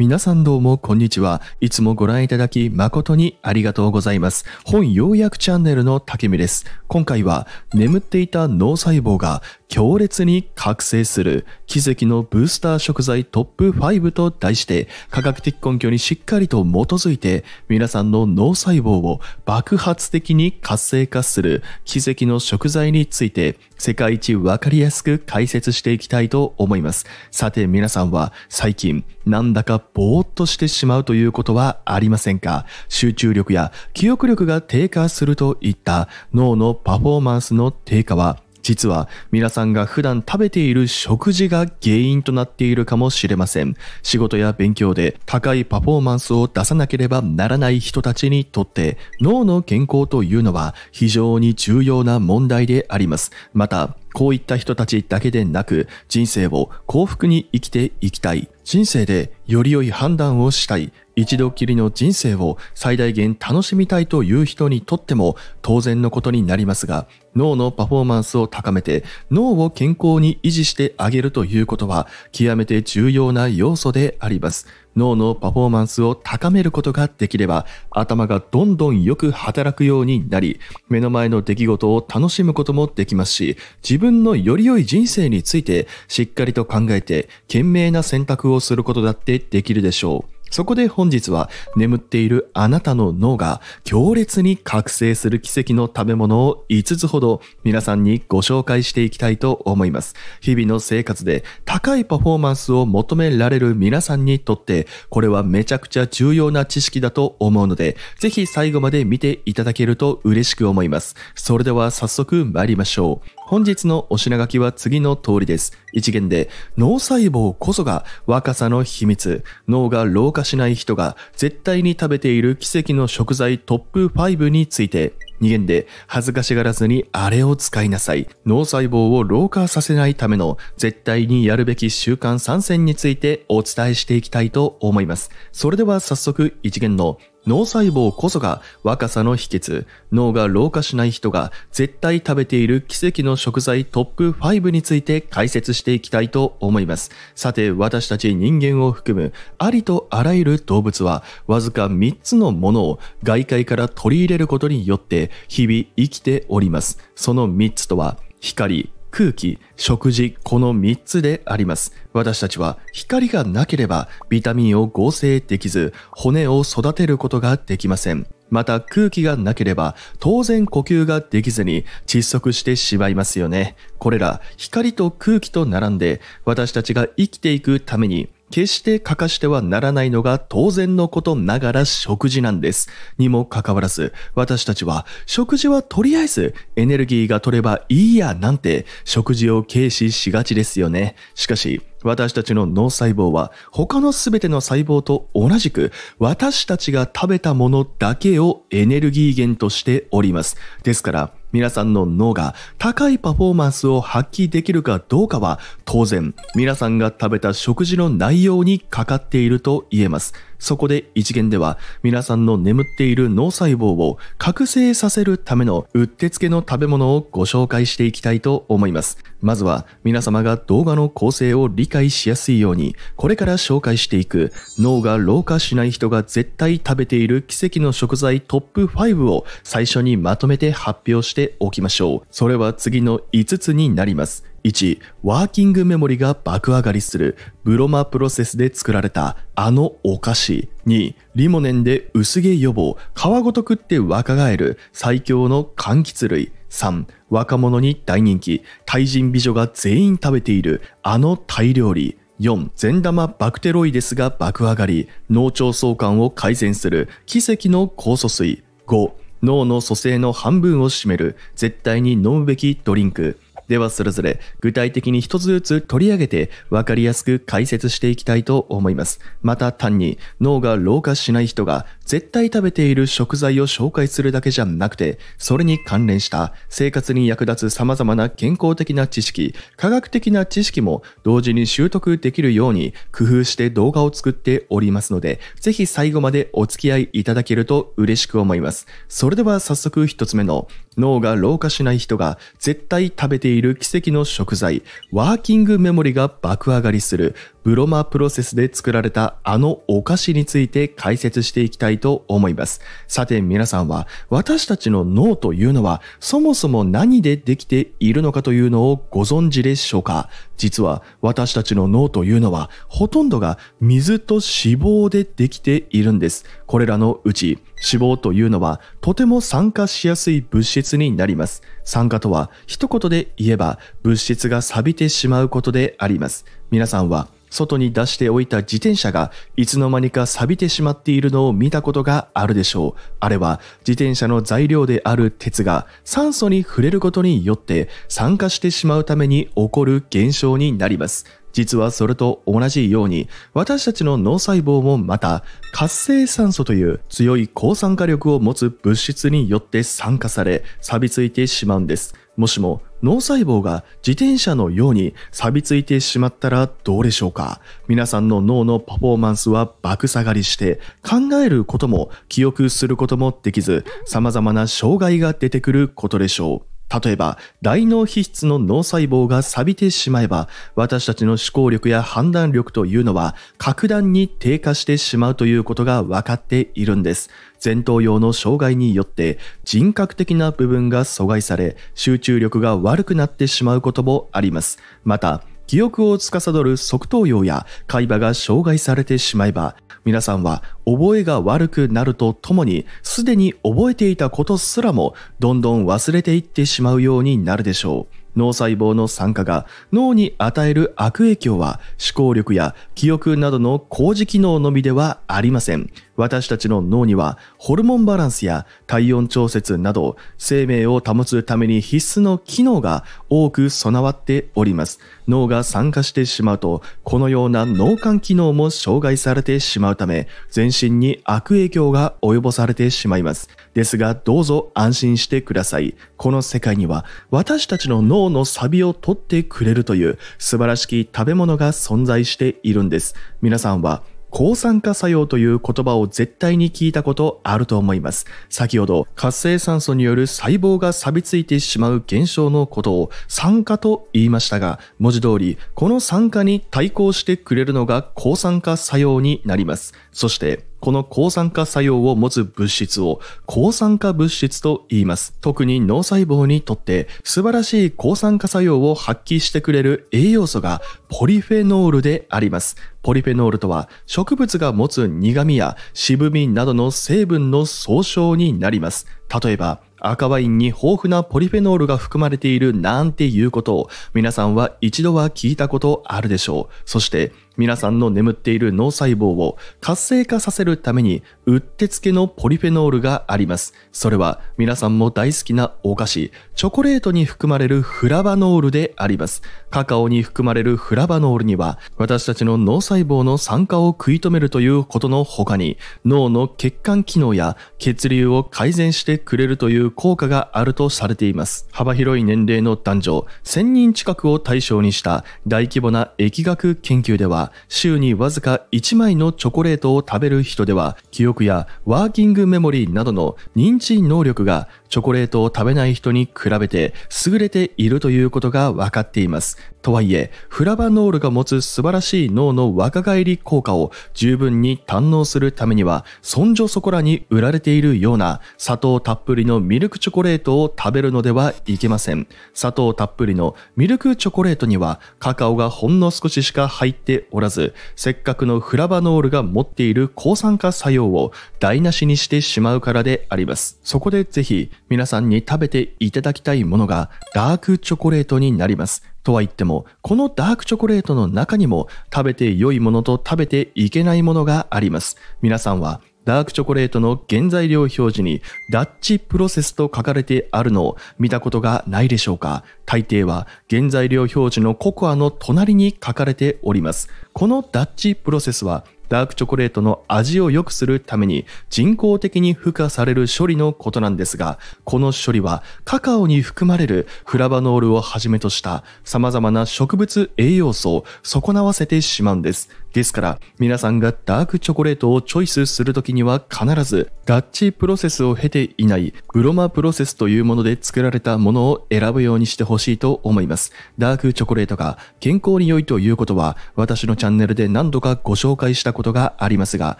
皆さんどうもこんにちは。いつもご覧いただき誠にありがとうございます。本要約チャンネルの竹見です。今回は眠っていた脳細胞が強烈に覚醒する奇跡のブースター食材トップ5と題して科学的根拠にしっかりと基づいて皆さんの脳細胞を爆発的に活性化する奇跡の食材について世界一わかりやすく解説していきたいと思います。さて皆さんは最近なんだかぼーっとしてしまうということはありませんか集中力や記憶力が低下するといった脳のパフォーマンスの低下は実は皆さんが普段食べている食事が原因となっているかもしれません。仕事や勉強で高いパフォーマンスを出さなければならない人たちにとって脳の健康というのは非常に重要な問題であります。またこういった人たちだけでなく、人生を幸福に生きていきたい。人生でより良い判断をしたい。一度きりの人生を最大限楽しみたいという人にとっても当然のことになりますが、脳のパフォーマンスを高めて脳を健康に維持してあげるということは極めて重要な要素であります。脳のパフォーマンスを高めることができれば頭がどんどんよく働くようになり目の前の出来事を楽しむこともできますし自分のより良い人生についてしっかりと考えて賢明な選択をすることだってできるでしょう。そこで本日は眠っているあなたの脳が強烈に覚醒する奇跡の食べ物を5つほど皆さんにご紹介していきたいと思います。日々の生活で高いパフォーマンスを求められる皆さんにとってこれはめちゃくちゃ重要な知識だと思うのでぜひ最後まで見ていただけると嬉しく思います。それでは早速参りましょう。本日のお品書きは次の通りです。一元で、脳細胞こそが若さの秘密。脳が老化しない人が絶対に食べている奇跡の食材トップ5について。2元で恥ずかしがらずにあれを使いなさい。脳細胞を老化させないための絶対にやるべき習慣参戦についてお伝えしていきたいと思います。それでは早速1元の脳細胞こそが若さの秘訣。脳が老化しない人が絶対食べている奇跡の食材トップ5について解説していきたいと思います。さて、私たち人間を含むありとあらゆる動物はわずか3つのものを外界から取り入れることによって日々生きております。その3つとは光、空気、食事、この3つであります。私たちは光がなければビタミンを合成できず、骨を育てることができません。また空気がなければ当然呼吸ができずに窒息してしまいますよね。これら光と空気と並んで私たちが生きていくために決して欠かしてはならないのが当然のことながら食事なんです。にもかかわらず、私たちは食事はとりあえずエネルギーが取ればいいやなんて食事を軽視しがちですよね。しかし、私たちの脳細胞は他の全ての細胞と同じく私たちが食べたものだけをエネルギー源としております。ですから、皆さんの脳が高いパフォーマンスを発揮できるかどうかは当然皆さんが食べた食事の内容にかかっていると言えます。そこで一元では皆さんの眠っている脳細胞を覚醒させるためのうってつけの食べ物をご紹介していきたいと思います。まずは皆様が動画の構成を理解しやすいようにこれから紹介していく脳が老化しない人が絶対食べている奇跡の食材トップ5を最初にまとめて発表しておきましょう。それは次の5つになります。1、ワーキングメモリが爆上がりするブロマプロセスで作られたあのお菓子。2、リモネンで薄毛予防、皮ごと食って若返る最強の柑橘類。3、若者に大人気、対人美女が全員食べているあのタイ料理。4善玉バクテロイデスが爆上がり脳腸相関を改善する奇跡の酵素水5脳の蘇生の半分を占める絶対に飲むべきドリンクではそれぞれ具体的に一つずつ取り上げて分かりやすく解説していきたいと思います。また単に脳が老化しない人が絶対食べている食材を紹介するだけじゃなくて、それに関連した生活に役立つ様々な健康的な知識、科学的な知識も同時に習得できるように工夫して動画を作っておりますので、ぜひ最後までお付き合いいただけると嬉しく思います。それでは早速1つ目の脳が老化しない人が絶対食べているいる奇跡の食材、ワーキングメモリが爆上がりするブロマプロセスで作られたあのお菓子について解説していきたいと思います。さて皆さんは私たちの脳というのはそもそも何でできているのかというのをご存知でしょうか実は私たちの脳というのはほとんどが水と脂肪でできているんです。これらのうち脂肪というのはとても酸化しやすい物質になります。酸化とは一言で言えば物質が錆びてしまうことであります。皆さんは外に出しておいた自転車がいつの間にか錆びてしまっているのを見たことがあるでしょう。あれは自転車の材料である鉄が酸素に触れることによって酸化してしまうために起こる現象になります。実はそれと同じように私たちの脳細胞もまた活性酸素という強い抗酸化力を持つ物質によって酸化され錆びついてしまうんですもしも脳細胞が自転車のように錆びついてしまったらどうでしょうか皆さんの脳のパフォーマンスは爆下がりして考えることも記憶することもできず様々な障害が出てくることでしょう例えば、大脳皮質の脳細胞が錆びてしまえば、私たちの思考力や判断力というのは、格段に低下してしまうということが分かっているんです。前頭葉の障害によって人格的な部分が阻害され集中力が悪くなってしまうこともありますまた記憶を司る側頭葉や海馬が障害されてしまえば、皆さんは覚えが悪くなるとともに、すでに覚えていたことすらもどんどん忘れていってしまうようになるでしょう。脳細胞の酸化が脳に与える悪影響は思考力や記憶などの工事機能のみではありません。私たちの脳にはホルモンバランスや体温調節など生命を保つために必須の機能が多く備わっております。脳が酸化してしまうとこのような脳幹機能も障害されてしまうため全身に悪影響が及ぼされてしまいます。ですがどうぞ安心してください。この世界には私たちの脳のサビを取ってくれるという素晴らしき食べ物が存在しているんです。皆さんは抗酸化作用という言葉を絶対に聞いたことあると思います。先ほど活性酸素による細胞が錆びついてしまう現象のことを酸化と言いましたが、文字通りこの酸化に対抗してくれるのが抗酸化作用になります。そして、この抗酸化作用を持つ物質を抗酸化物質と言います。特に脳細胞にとって素晴らしい抗酸化作用を発揮してくれる栄養素がポリフェノールであります。ポリフェノールとは植物が持つ苦味や渋みなどの成分の総称になります。例えば、赤ワインに豊富なポリフェノールが含まれているなんていうことを皆さんは一度は聞いたことあるでしょう。そして皆さんの眠っている脳細胞を活性化させるためにうってつけのポリフェノールがあります。それは皆さんも大好きなお菓子、チョコレートに含まれるフラバノールであります。カカオに含まれるフラバノールには、私たちの脳細胞の酸化を食い止めるということの他に、脳の血管機能や血流を改善してくれるという効果があるとされています。幅広い年齢の男女1000人近くを対象にした大規模な疫学研究では、週にわずか1枚のチョコレートを食べる人では、記憶やワーキングメモリーなどの認知能力がチョコレートを食べない人に比べて優れているということが分かっています。とはいえ、フラバノールが持つ素晴らしい脳の若返り効果を十分に堪能するためには、そんじょそこらに売られているような砂糖たっぷりのミルクチョコレートを食べるのではいけません。砂糖たっぷりのミルクチョコレートにはカカオがほんの少ししか入っておらず、せっかくのフラバノールが持っている抗酸化作用を台無しにしてしまうからであります。そこでぜひ皆さんに食べていただきたいものがダークチョコレートになります。とは言っても、このダークチョコレートの中にも食べて良いものと食べていけないものがあります。皆さんはダークチョコレートの原材料表示にダッチプロセスと書かれてあるのを見たことがないでしょうか大抵は原材料表示のココアの隣に書かれております。このダッチプロセスはダークチョコレートの味を良くするために人工的に付加される処理のことなんですが、この処理はカカオに含まれるフラバノールをはじめとした様々な植物栄養素を損なわせてしまうんです。ですから、皆さんがダークチョコレートをチョイスするときには必ず、ッチプロセスを経ていない、グロマプロセスというもので作られたものを選ぶようにしてほしいと思います。ダークチョコレートが健康に良いということは、私のチャンネルで何度かご紹介したことがありますが、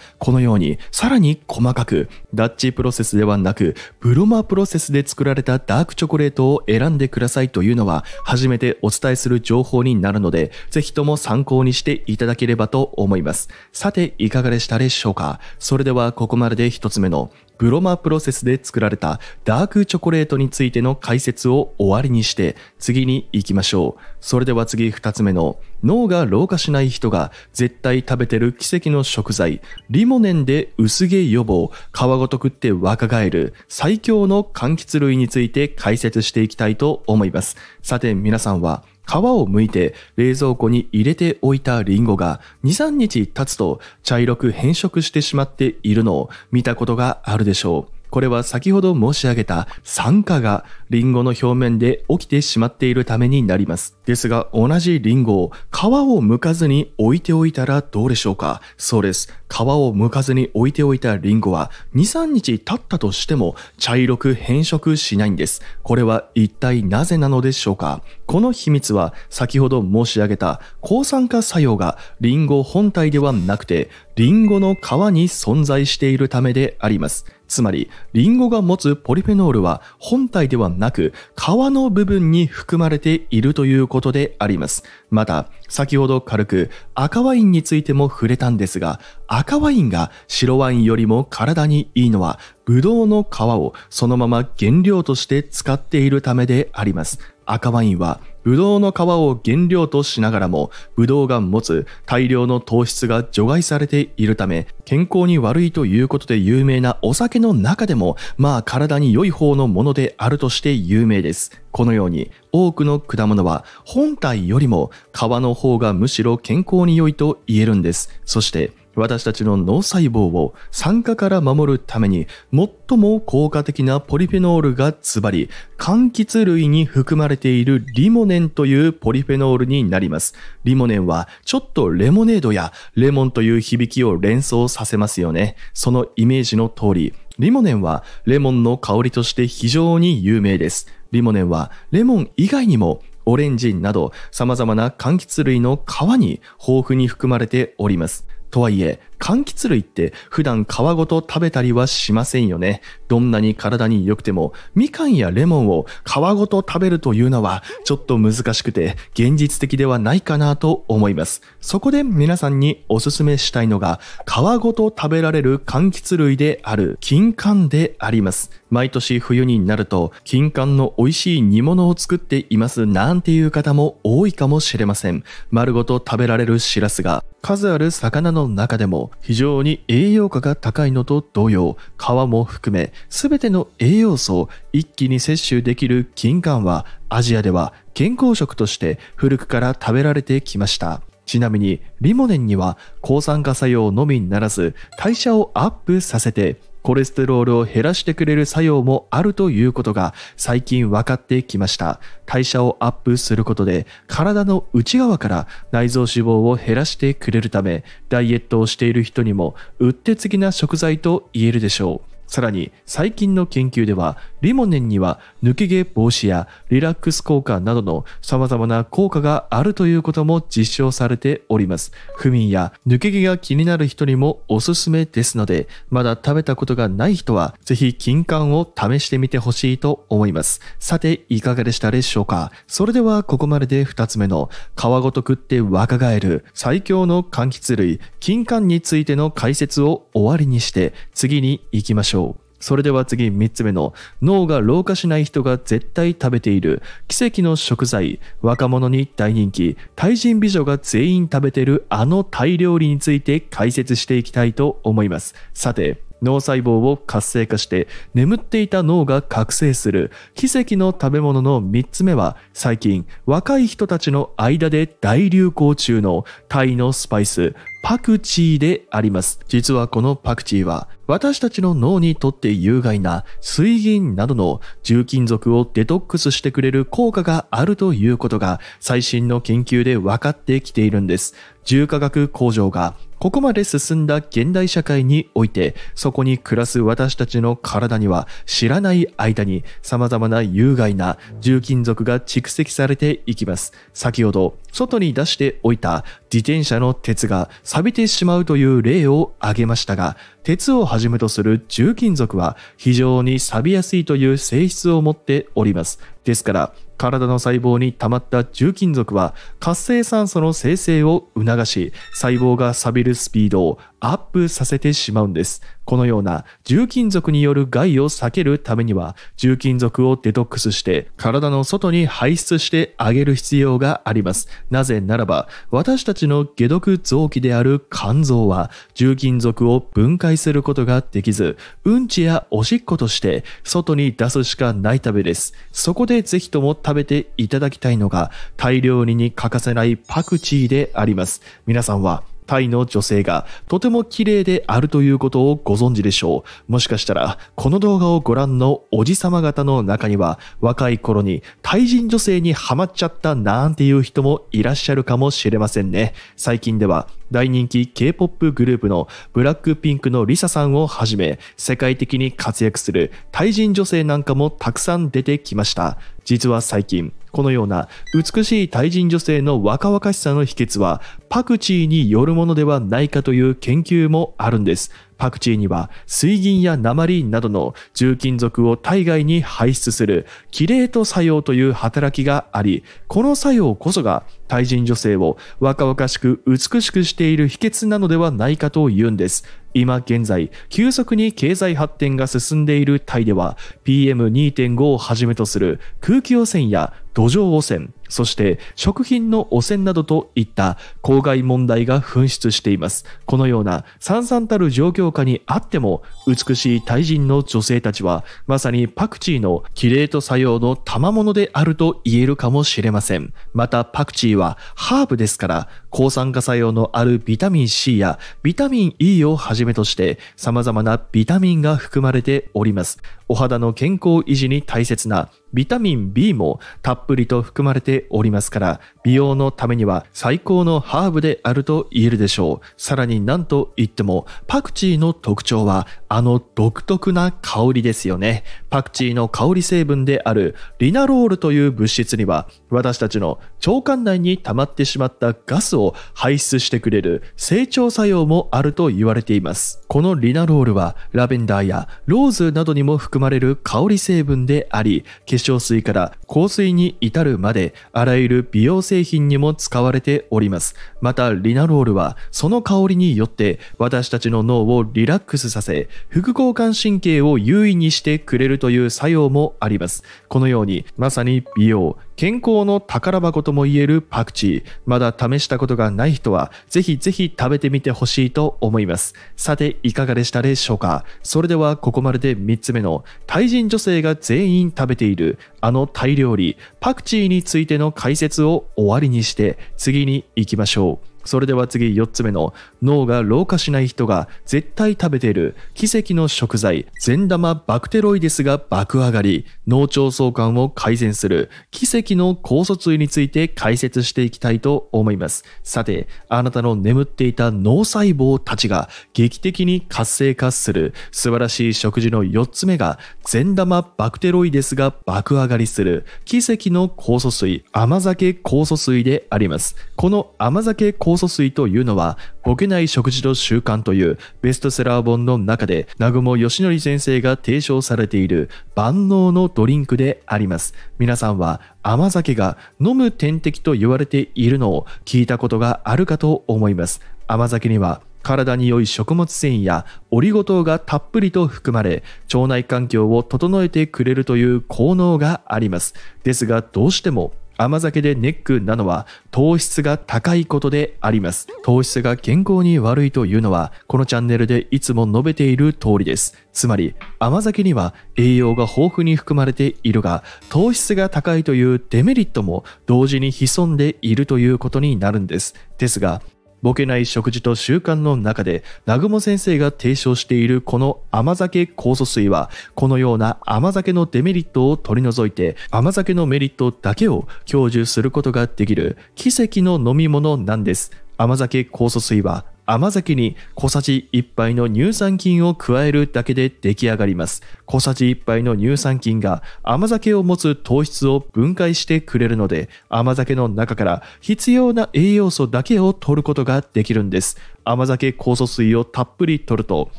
このように、さらに細かく、ダッチプロセスではなく、ブロマプロセスで作られたダークチョコレートを選んでくださいというのは、初めてお伝えする情報になるので、ぜひとも参考にしていただければとと思います。さて、いかがでしたでしょうかそれではここまでで1つ目のブロマプロセスで作られたダークチョコレートについての解説を終わりにして次に行きましょう。それでは次2つ目の脳が老化しない人が絶対食べてる奇跡の食材リモネンで薄毛予防皮ごと食って若返る最強の柑橘類について解説していきたいと思います。さて皆さんは皮を剥いて冷蔵庫に入れておいたリンゴが2、3日経つと茶色く変色してしまっているのを見たことがあるでしょう。これは先ほど申し上げた酸化がリンゴの表面で起きてしまっているためになります。ですが同じリンゴを皮を剥かずに置いておいたらどうでしょうかそうです。皮を剥かずに置いておいたリンゴは2、3日経ったとしても茶色く変色しないんです。これは一体なぜなのでしょうかこの秘密は先ほど申し上げた抗酸化作用がリンゴ本体ではなくてリンゴの皮に存在しているためであります。つまり、リンゴが持つポリフェノールは本体ではなく、皮の部分に含まれているということであります。また、先ほど軽く赤ワインについても触れたんですが、赤ワインが白ワインよりも体にいいのは、ブドウの皮をそのまま原料として使っているためであります。赤ワインはブドウの皮を原料としながらもブドウが持つ大量の糖質が除外されているため健康に悪いということで有名なお酒の中でもまあ体に良い方のものであるとして有名ですこのように多くの果物は本体よりも皮の方がむしろ健康に良いと言えるんですそして私たちの脳細胞を酸化から守るために最も効果的なポリフェノールがつばり、柑橘類に含まれているリモネンというポリフェノールになります。リモネンはちょっとレモネードやレモンという響きを連想させますよね。そのイメージの通り、リモネンはレモンの香りとして非常に有名です。リモネンはレモン以外にもオレンジなど様々な柑橘類の皮に豊富に含まれております。とはいえ柑橘類って普段皮ごと食べたりはしませんよね。どんなに体に良くても、みかんやレモンを皮ごと食べるというのはちょっと難しくて現実的ではないかなと思います。そこで皆さんにおすすめしたいのが、皮ごと食べられる柑橘類である金柑であります。毎年冬になると、金柑の美味しい煮物を作っていますなんていう方も多いかもしれません。丸ごと食べられるシラスが数ある魚の中でも非常に栄養価が高いのと同様、皮も含め全ての栄養素を一気に摂取できる金柑はアジアでは健康食として古くから食べられてきました。ちなみにリモネンには抗酸化作用のみならず代謝をアップさせてコレステロールを減らしてくれる作用もあるということが最近分かってきました。代謝をアップすることで体の内側から内臓脂肪を減らしてくれるため、ダイエットをしている人にもうってつきな食材と言えるでしょう。さらに最近の研究ではリモネンには抜け毛防止やリラックス効果などの様々な効果があるということも実証されております。不眠や抜け毛が気になる人にもおすすめですので、まだ食べたことがない人はぜひ金柑を試してみてほしいと思います。さていかがでしたでしょうかそれではここまでで2つ目の皮ごと食って若返る最強の柑橘類金柑についての解説を終わりにして次に行きましょう。それでは次3つ目の脳が老化しない人が絶対食べている奇跡の食材若者に大人気対人美女が全員食べてるあのタイ料理について解説していきたいと思いますさて脳細胞を活性化して眠っていた脳が覚醒する奇跡の食べ物の3つ目は最近若い人たちの間で大流行中のタイのスパイスパクチーであります。実はこのパクチーは私たちの脳にとって有害な水銀などの重金属をデトックスしてくれる効果があるということが最新の研究で分かってきているんです。重化学工場がここまで進んだ現代社会において、そこに暮らす私たちの体には知らない間に様々な有害な重金属が蓄積されていきます。先ほど、外に出しておいた自転車の鉄が錆びてしまうという例を挙げましたが、鉄をはじめとする重金属は非常に錆びやすいという性質を持っております。ですから、体の細胞に溜まった重金属は活性酸素の生成を促し細胞が錆びるスピードをアップさせてしまうんです。このような重金属による害を避けるためには、重金属をデトックスして、体の外に排出してあげる必要があります。なぜならば、私たちの解毒臓器である肝臓は、重金属を分解することができず、うんちやおしっことして外に出すしかないためです。そこでぜひとも食べていただきたいのが、大量にに欠かせないパクチーであります。皆さんはタイの女性がとても綺麗であるということをご存知でしょう。もしかしたら、この動画をご覧のおじさま方の中には、若い頃にタイ人女性にハマっちゃったなんていう人もいらっしゃるかもしれませんね。最近では、大人気 K-POP グループのブラックピンクのリサさんをはじめ、世界的に活躍するタイ人女性なんかもたくさん出てきました。実は最近、このような美しいタイ人女性の若々しさの秘訣はパクチーによるものではないかという研究もあるんです。パクチーには水銀や鉛などの重金属を体外に排出するキレート作用という働きがありこの作用こそが対人女性を若々しく美しくしている秘訣なのではないかというんです今現在急速に経済発展が進んでいるタイでは PM2.5 をはじめとする空気汚染や土壌汚染そして食品の汚染などといった公害問題が噴出しています。このような散々たる状況下にあっても美しいタイ人の女性たちはまさにパクチーのキレート作用の賜物であると言えるかもしれません。またパクチーはハーブですから抗酸化作用のあるビタミン C やビタミン E をはじめとして様々なビタミンが含まれております。お肌の健康維持に大切なビタミン B もたっぷりと含まれておりますから、美容のためには最高のハーブであると言えるでしょう。さらになんといっても、パクチーの特徴はあの独特な香りですよね。パクチーの香り成分であるリナロールという物質には、私たちの腸管内に溜まってしまったガスをを排出してくれる成長作用もあると言われています。このリナロールはラベンダーやローズなどにも含まれる香り成分であり、化粧水から香水に至るまであらゆる美容製品にも使われております。またリナロールはその香りによって私たちの脳をリラックスさせ、副交感神経を優位にしてくれるという作用もあります。このようにまさに美容、健康の宝箱ともいえるパクチー。まだ試したことがない人は、ぜひぜひ食べてみてほしいと思います。さて、いかがでしたでしょうかそれでは、ここまでで3つ目の、タイ人女性が全員食べている、あのタイ料理、パクチーについての解説を終わりにして、次に行きましょう。それでは次4つ目の脳が老化しない人が絶対食べている奇跡の食材善玉バクテロイデスが爆上がり脳腸相関を改善する奇跡の酵素水について解説していきたいと思いますさてあなたの眠っていた脳細胞たちが劇的に活性化する素晴らしい食事の4つ目が善玉バクテロイデスが爆上がりする奇跡の酵素水甘酒酵素水でありますこの甘酒酵素素水というのは、ボケない食事の習慣というベストセラー本の中で、南雲義則先生が提唱されている万能のドリンクであります。皆さんは甘酒が飲む点滴と言われているのを聞いたことがあるかと思います。甘酒には体に良い食物繊維やオリゴ糖がたっぷりと含まれ腸内環境を整えてくれるという効能がありますですがどうしても甘酒でネックなのは糖質が高いことであります。糖質が健康に悪いというのは、このチャンネルでいつも述べている通りです。つまり、甘酒には栄養が豊富に含まれているが、糖質が高いというデメリットも同時に潜んでいるということになるんです。ですが、ボケない食事と習慣の中で、南雲先生が提唱しているこの甘酒酵素水は、このような甘酒のデメリットを取り除いて、甘酒のメリットだけを享受することができる奇跡の飲み物なんです。甘酒酵素水は甘酒に小さじ1杯の乳酸菌を加えるだけで出来上がります。小さじ1杯の乳酸菌が甘酒を持つ糖質を分解してくれるので、甘酒の中から必要な栄養素だけを取ることができるんです。甘酒酵素水をたっぷりとると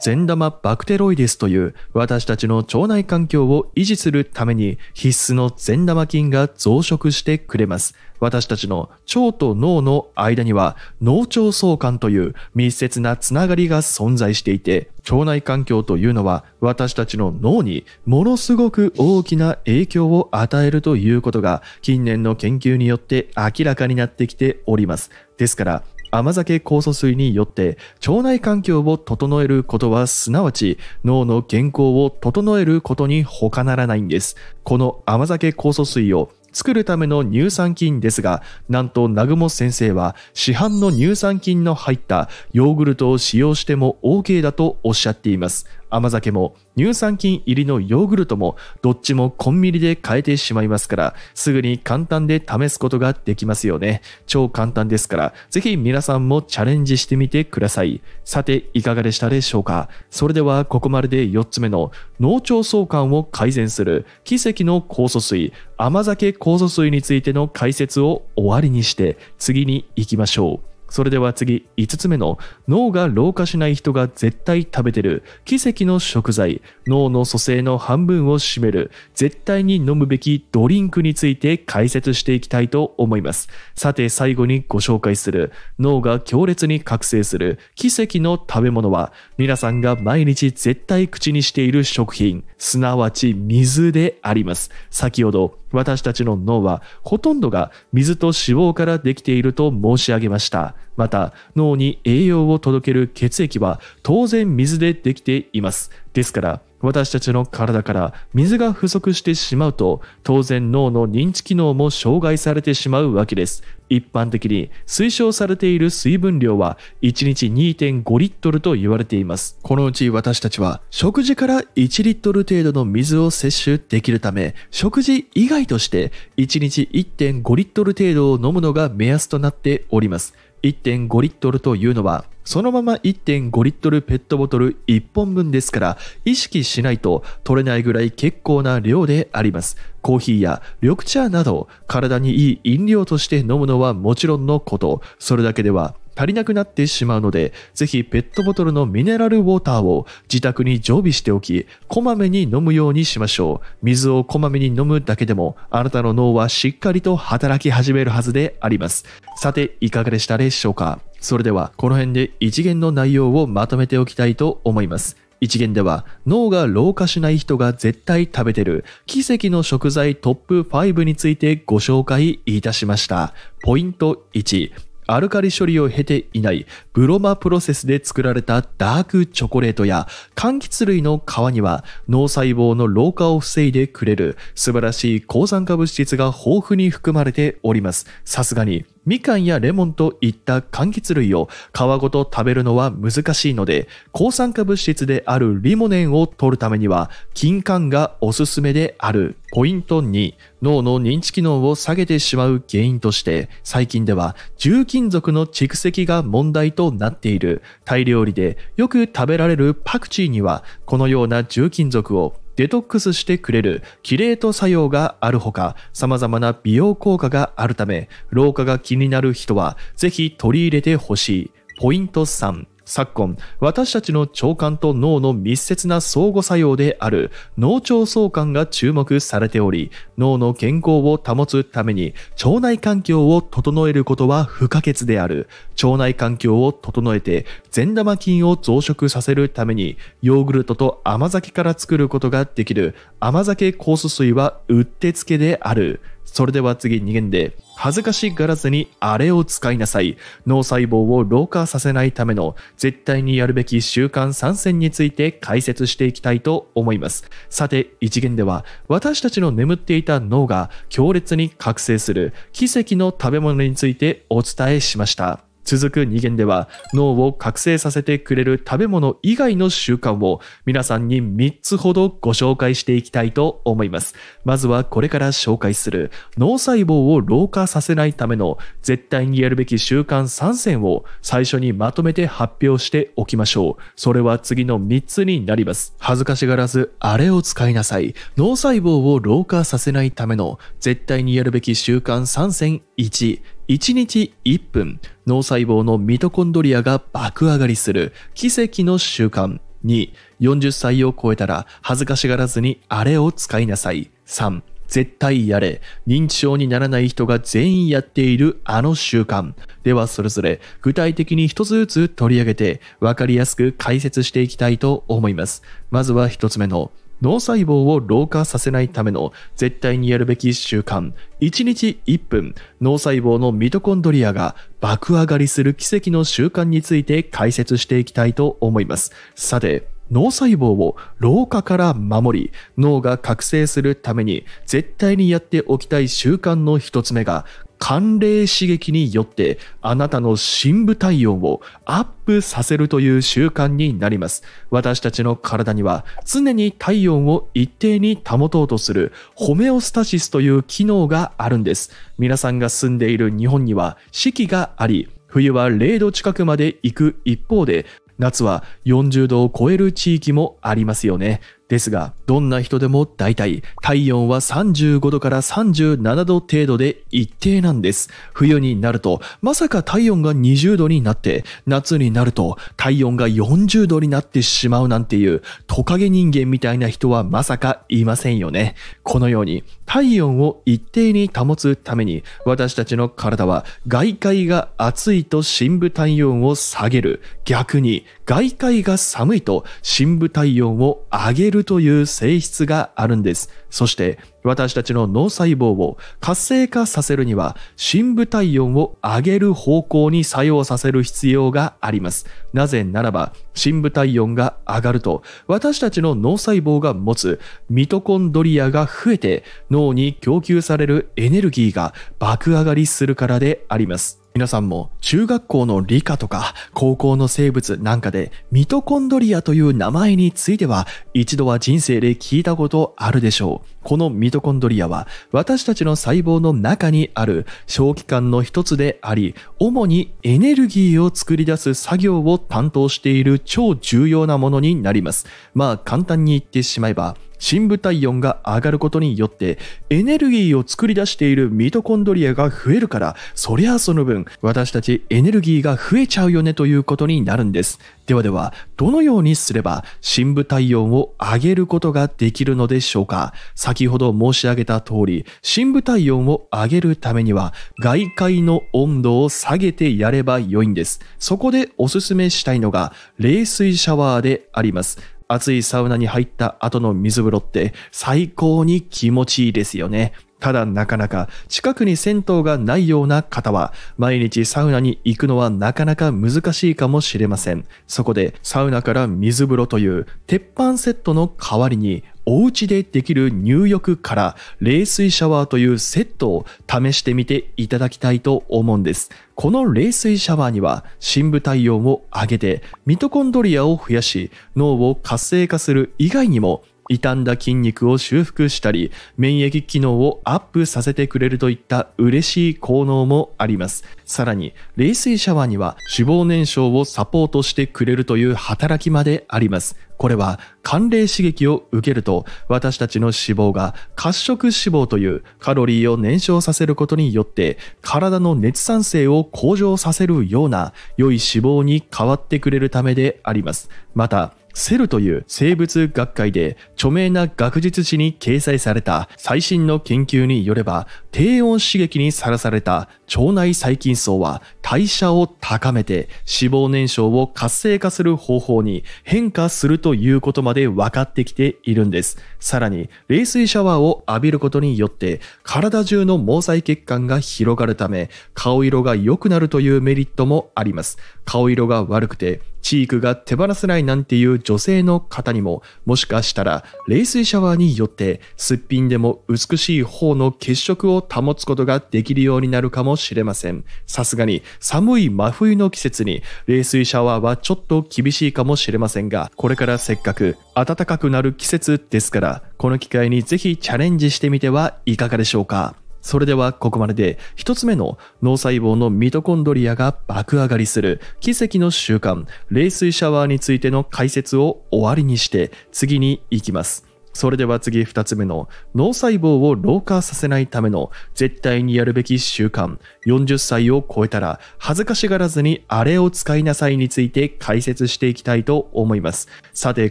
善玉バクテロイデスという私たちの腸内環境を維持するために必須の善玉菌が増殖してくれます私たちの腸と脳の間には脳腸相関という密接なつながりが存在していて腸内環境というのは私たちの脳にものすごく大きな影響を与えるということが近年の研究によって明らかになってきております。ですから甘酒酵素水によって腸内環境を整えることはすなわち脳の健康を整えることに他ならないんです。この甘酒酵素水を作るための乳酸菌ですが、なんと南雲先生は市販の乳酸菌の入ったヨーグルトを使用しても OK だとおっしゃっています。甘酒も乳酸菌入りのヨーグルトもどっちもコンビニで買えてしまいますからすぐに簡単で試すことができますよね超簡単ですからぜひ皆さんもチャレンジしてみてくださいさていかがでしたでしょうかそれではここまでで4つ目の脳腸相関を改善する奇跡の酵素水甘酒酵素水についての解説を終わりにして次に行きましょうそれでは次、5つ目の脳が老化しない人が絶対食べてる奇跡の食材、脳の蘇生の半分を占める絶対に飲むべきドリンクについて解説していきたいと思います。さて最後にご紹介する脳が強烈に覚醒する奇跡の食べ物は皆さんが毎日絶対口にしている食品、すなわち水であります。先ほど私たちの脳はほとんどが水と脂肪からできていると申し上げました。また脳に栄養を届ける血液は当然水でできていますですから私たちの体から水が不足してしまうと当然脳の認知機能も障害されてしまうわけです一般的に推奨されている水分量は1日2.5リットルと言われていますこのうち私たちは食事から1リットル程度の水を摂取できるため食事以外として1日1.5リットル程度を飲むのが目安となっております1.5リットルというのはそのまま1.5リットルペットボトル1本分ですから意識しないと取れないぐらい結構な量であります。コーヒーや緑茶など体にいい飲料として飲むのはもちろんのこと、それだけでは足りなくなってしまうので、ぜひペットボトルのミネラルウォーターを自宅に常備しておき、こまめに飲むようにしましょう。水をこまめに飲むだけでも、あなたの脳はしっかりと働き始めるはずであります。さて、いかがでしたでしょうかそれでは、この辺で一元の内容をまとめておきたいと思います。一元では脳が老化しない人が絶対食べてる奇跡の食材トップ5についてご紹介いたしました。ポイント1アルカリ処理を経ていないブロマプロセスで作られたダークチョコレートや柑橘類の皮には脳細胞の老化を防いでくれる素晴らしい抗酸化物質が豊富に含まれております。さすがにみかんやレモンといった柑橘類を皮ごと食べるのは難しいので、抗酸化物質であるリモネンを取るためには、金柑がおすすめである。ポイント2、脳の認知機能を下げてしまう原因として、最近では重金属の蓄積が問題となっている。タイ料理でよく食べられるパクチーには、このような重金属をデトックスしてくれるキレート作用があるほか、様々な美容効果があるため、老化が気になる人は、ぜひ取り入れてほしい。ポイント3。昨今私たちの腸管と脳の密接な相互作用である脳腸相関が注目されており脳の健康を保つために腸内環境を整えることは不可欠である腸内環境を整えて善玉菌を増殖させるためにヨーグルトと甘酒から作ることができる甘酒酵素水はうってつけであるそれでは次2限で恥ずかしがらずにあれを使いなさい。脳細胞を老化させないための絶対にやるべき習慣参戦について解説していきたいと思います。さて、一元では私たちの眠っていた脳が強烈に覚醒する奇跡の食べ物についてお伝えしました。続く2限では脳を覚醒させてくれる食べ物以外の習慣を皆さんに3つほどご紹介していきたいと思いますまずはこれから紹介する脳細胞を老化させないための絶対にやるべき習慣3選を最初にまとめて発表しておきましょうそれは次の3つになります恥ずかしがらずあれを使いなさい脳細胞を老化させないための絶対にやるべき習慣3選1 1日1分脳細胞のミトコンドリアが爆上がりする奇跡の習慣2 40歳を超えたら恥ずかしがらずにあれを使いなさい3絶対やれ認知症にならない人が全員やっているあの習慣ではそれぞれ具体的に一つずつ取り上げて分かりやすく解説していきたいと思いますまずは1つ目の「脳細胞を老化させないための絶対にやるべき習慣1日1分脳細胞のミトコンドリアが爆上がりする奇跡の習慣について解説していきたいと思いますさて脳細胞を老化から守り脳が覚醒するために絶対にやっておきたい習慣の一つ目が寒冷刺激によってあなたの深部体温をアップさせるという習慣になります私たちの体には常に体温を一定に保とうとするホメオスタシスという機能があるんです皆さんが住んでいる日本には四季があり冬は0度近くまで行く一方で夏は40度を超える地域もありますよね。ですが、どんな人でも大体体温は35度から37度程度で一定なんです。冬になると、まさか体温が20度になって、夏になると体温が40度になってしまうなんていうトカゲ人間みたいな人はまさかいませんよね。このように体温を一定に保つために私たちの体は外界が暑いと深部体温を下げる。逆に外界が寒いと深部体温を上げるるという性質があるんです。そして、私たちの脳細胞を活性化させるには、深部体温を上げる方向に作用させる必要があります。なぜならば、深部体温が上がると、私たちの脳細胞が持つミトコンドリアが増えて、脳に供給されるエネルギーが爆上がりするからであります。皆さんも中学校の理科とか高校の生物なんかでミトコンドリアという名前については一度は人生で聞いたことあるでしょう。このミトコンドリアは私たちの細胞の中にある小器官の一つであり、主にエネルギーを作り出す作業を担当している超重要なものになります。まあ簡単に言ってしまえば深部体温が上がることによってエネルギーを作り出しているミトコンドリアが増えるからそりゃあその分私たちエネルギーが増えちゃうよねということになるんですではではどのようにすれば深部体温を上げることができるのでしょうか先ほど申し上げた通り深部体温を上げるためには外界の温度を下げてやれば良いんですそこでおすすめしたいのが冷水シャワーであります暑いサウナに入った後の水風呂って最高に気持ちいいですよね。ただなかなか近くに銭湯がないような方は毎日サウナに行くのはなかなか難しいかもしれません。そこでサウナから水風呂という鉄板セットの代わりにお家でできる入浴から冷水シャワーというセットを試してみていただきたいと思うんです。この冷水シャワーには深部体温を上げてミトコンドリアを増やし脳を活性化する以外にも傷んだ筋肉を修復したり免疫機能をアップさせてくれるといった嬉しい効能もありますさらに冷水シャワーには脂肪燃焼をサポートしてくれるという働きまでありますこれは寒冷刺激を受けると私たちの脂肪が褐色脂肪というカロリーを燃焼させることによって体の熱産性を向上させるような良い脂肪に変わってくれるためでありますまたセルという生物学会で著名な学術誌に掲載された最新の研究によれば、低温刺激にさらされた腸内細菌層は代謝を高めて脂肪燃焼を活性化する方法に変化するということまで分かってきているんです。さらに、冷水シャワーを浴びることによって体中の毛細血管が広がるため顔色が良くなるというメリットもあります。顔色が悪くてチークが手放せないなんていう女性の方にも、もしかしたら冷水シャワーによってすっぴんでも美しい方の血色を保つことができるようになるかもしれません。さすがに寒い真冬の季節に冷水シャワーはちょっと厳しいかもしれませんが、これからせっかく暖かくなる季節ですから、この機会にぜひチャレンジしてみてはいかがでしょうか。それではここまでで1つ目の脳細胞のミトコンドリアが爆上がりする奇跡の習慣冷水シャワーについての解説を終わりにして次に行きます。それでは次2つ目の脳細胞を老化させないための絶対にやるべき習慣40歳を超えたら恥ずかしがらずにあれを使いなさいについて解説していきたいと思いますさて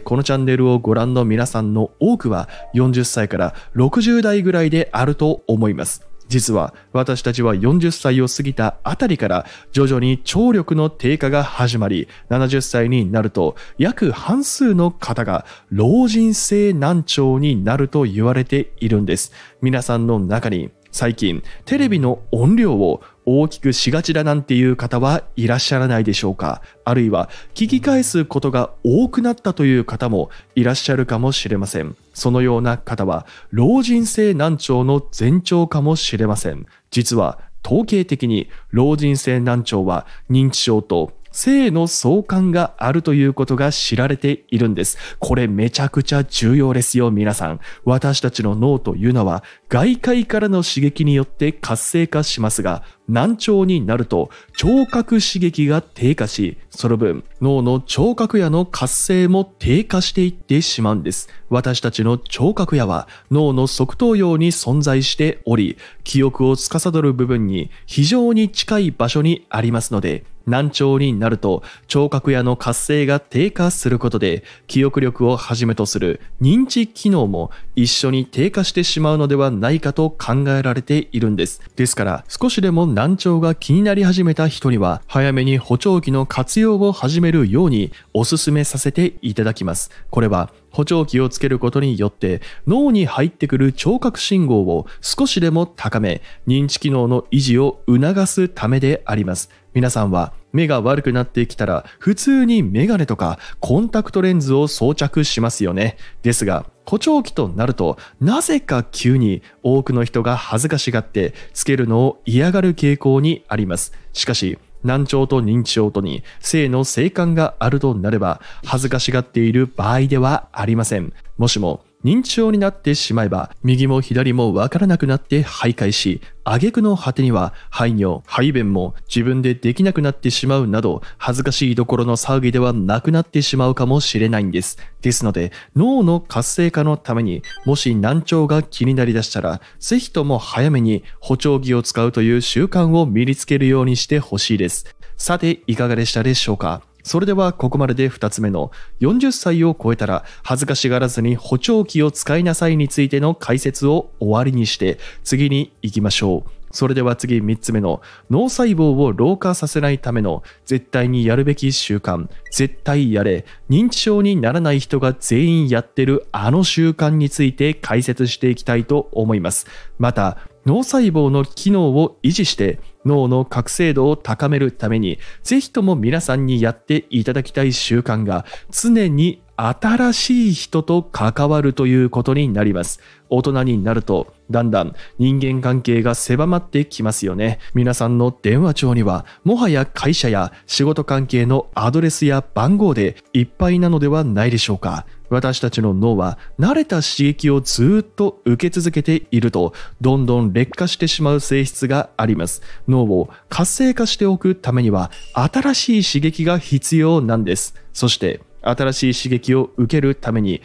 このチャンネルをご覧の皆さんの多くは40歳から60代ぐらいであると思います実は私たちは40歳を過ぎたあたりから徐々に聴力の低下が始まり70歳になると約半数の方が老人性難聴になると言われているんです皆さんの中に最近テレビの音量を大きくしがちだなんていう方はいらっしゃらないでしょうかあるいは聞き返すことが多くなったという方もいらっしゃるかもしれませんそのような方は老人性難聴の前兆かもしれません。実は統計的に老人性難聴は認知症と性の相関があるということが知られているんです。これめちゃくちゃ重要ですよ、皆さん。私たちの脳というのは、外界からの刺激によって活性化しますが、難聴になると聴覚刺激が低下し、その分脳の聴覚野の活性も低下していってしまうんです。私たちの聴覚野は脳の側頭葉に存在しており、記憶を司る部分に非常に近い場所にありますので、難聴になると聴覚やの活性が低下することで記憶力をはじめとする認知機能も一緒に低下してしまうのではないかと考えられているんですですから少しでも難聴が気になり始めた人には早めに補聴器の活用を始めるようにお勧めさせていただきますこれは補聴器をつけることによって脳に入ってくる聴覚信号を少しでも高め認知機能の維持を促すためであります皆さんは目が悪くなってきたら普通にメガネとかコンタクトレンズを装着しますよね。ですが、補聴器となるとなぜか急に多くの人が恥ずかしがってつけるのを嫌がる傾向にあります。しかし、難聴と認知症とに性の性感があるとなれば恥ずかしがっている場合ではありません。もしも認知症になってしまえば、右も左もわからなくなって徘徊し、挙句の果てには排尿、排便も自分でできなくなってしまうなど、恥ずかしいどころの騒ぎではなくなってしまうかもしれないんです。ですので、脳の活性化のために、もし難聴が気になりだしたら、ぜひとも早めに補聴器を使うという習慣を身につけるようにしてほしいです。さて、いかがでしたでしょうかそれではここまでで2つ目の40歳を超えたら恥ずかしがらずに補聴器を使いなさいについての解説を終わりにして次に行きましょう。それでは次3つ目の脳細胞を老化させないための絶対にやるべき習慣絶対やれ認知症にならない人が全員やってるあの習慣について解説していきたいと思いますまた脳細胞の機能を維持して脳の覚醒度を高めるためにぜひとも皆さんにやっていただきたい習慣が常に新しい人と関わるということになります。大人になると、だんだん人間関係が狭まってきますよね。皆さんの電話帳には、もはや会社や仕事関係のアドレスや番号でいっぱいなのではないでしょうか。私たちの脳は慣れた刺激をずっと受け続けているとどんどん劣化してしまう性質があります脳を活性化しておくためには新しい刺激が必要なんですそして新しい刺激を受けるために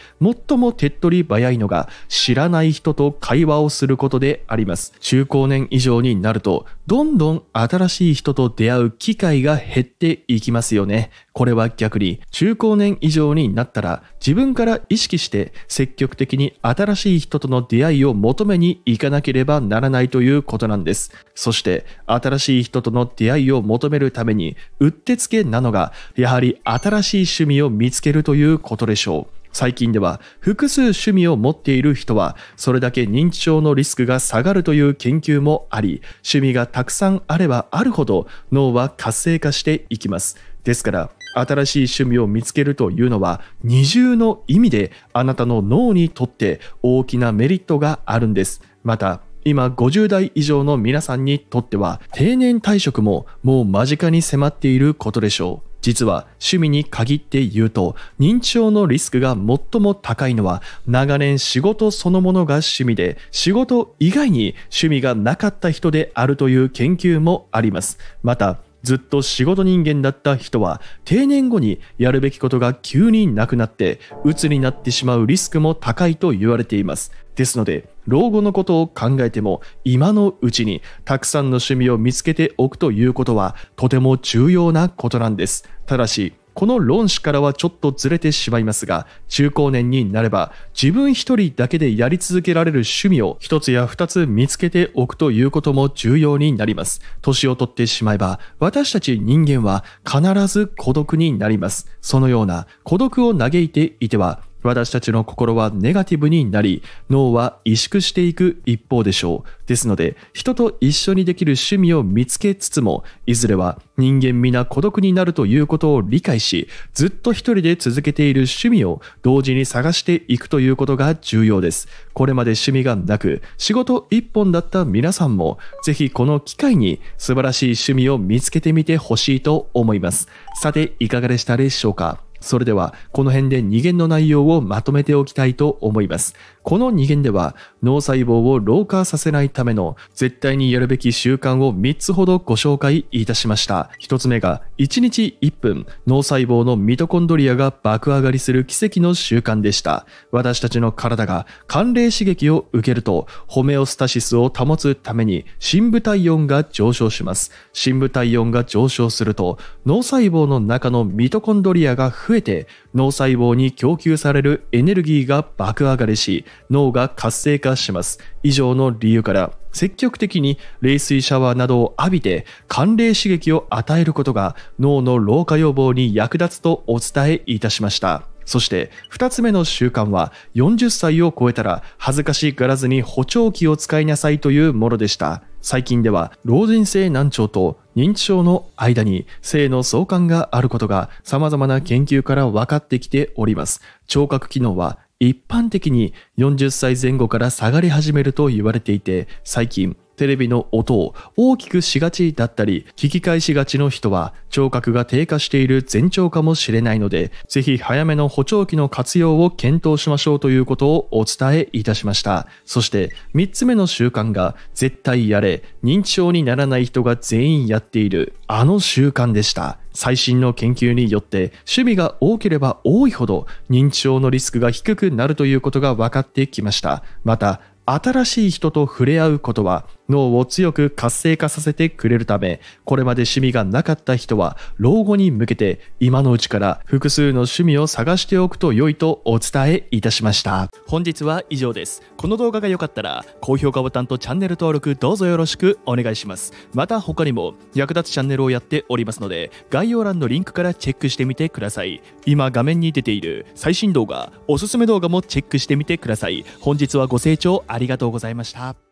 最も手っ取り早いのが知らない人と会話をすることであります中高年以上になるとどんどん新しい人と出会う機会が減っていきますよねこれは逆に中高年以上になったら自分から意識して積極的に新しい人との出会いを求めに行かなければならないということなんですそして新しい人との出会いを求めるためにうってつけなのがやはり新しい趣味を見見つけるということでしょう。最近では複数趣味を持っている人はそれだけ認知症のリスクが下がるという研究もあり趣味がたくさんあればあるほど脳は活性化していきますですから新しい趣味を見つけるというのは二重の意味であなたの脳にとって大きなメリットがあるんですまた今50代以上の皆さんにとっては定年退職ももう間近に迫っていることでしょう実は趣味に限って言うと認知症のリスクが最も高いのは長年仕事そのものが趣味で仕事以外に趣味がなかった人であるという研究もありますまたずっと仕事人間だった人は定年後にやるべきことが急になくなって鬱になってしまうリスクも高いと言われていますですので老後のことを考えても今のうちにたくさんの趣味を見つけておくということはとても重要なことなんですただしこの論旨からはちょっとずれてしまいますが、中高年になれば自分一人だけでやり続けられる趣味を一つや二つ見つけておくということも重要になります。年を取ってしまえば、私たち人間は必ず孤独になります。そのような孤独を嘆いていては、私たちの心はネガティブになり、脳は萎縮していく一方でしょう。ですので、人と一緒にできる趣味を見つけつつも、いずれは人間皆孤独になるということを理解し、ずっと一人で続けている趣味を同時に探していくということが重要です。これまで趣味がなく、仕事一本だった皆さんも、ぜひこの機会に素晴らしい趣味を見つけてみてほしいと思います。さて、いかがでしたでしょうかそれではこの辺で2限の内容をまとめておきたいと思います。この2限では脳細胞を老化させないための絶対にやるべき習慣を3つほどご紹介いたしました1つ目が1日1分脳細胞のミトコンドリアが爆上がりする奇跡の習慣でした私たちの体が寒冷刺激を受けるとホメオスタシスを保つために深部体温が上昇します深部体温が上昇すると脳細胞の中のミトコンドリアが増えて脳細胞に供給されるエネルギーが爆上がりし脳が活性化します。以上の理由から、積極的に冷水シャワーなどを浴びて寒冷刺激を与えることが脳の老化予防に役立つとお伝えいたしました。そして2つ目の習慣は40歳を超えたら恥ずかしがらずに補聴器を使いなさいというものでした。最近では老人性難聴と認知症の間に性の相関があることが様々な研究から分かってきております。聴覚機能は一般的に40歳前後から下がり始めると言われていて最近テレビの音を大きくしがちだったり、聞き返しがちの人は聴覚が低下している前兆かもしれないので、ぜひ早めの補聴器の活用を検討しましょうということをお伝えいたしました。そして3つ目の習慣が絶対やれ、認知症にならない人が全員やっているあの習慣でした。最新の研究によって守備が多ければ多いほど認知症のリスクが低くなるということが分かってきました。また新しい人と触れ合うことは脳を強く活性化させてくれるため、これまで趣味がなかった人は、老後に向けて今のうちから複数の趣味を探しておくと良いとお伝えいたしました。本日は以上です。この動画が良かったら、高評価ボタンとチャンネル登録どうぞよろしくお願いします。また他にも役立つチャンネルをやっておりますので、概要欄のリンクからチェックしてみてください。今画面に出ている最新動画、おすすめ動画もチェックしてみてください。本日はご清聴ありがとうございました。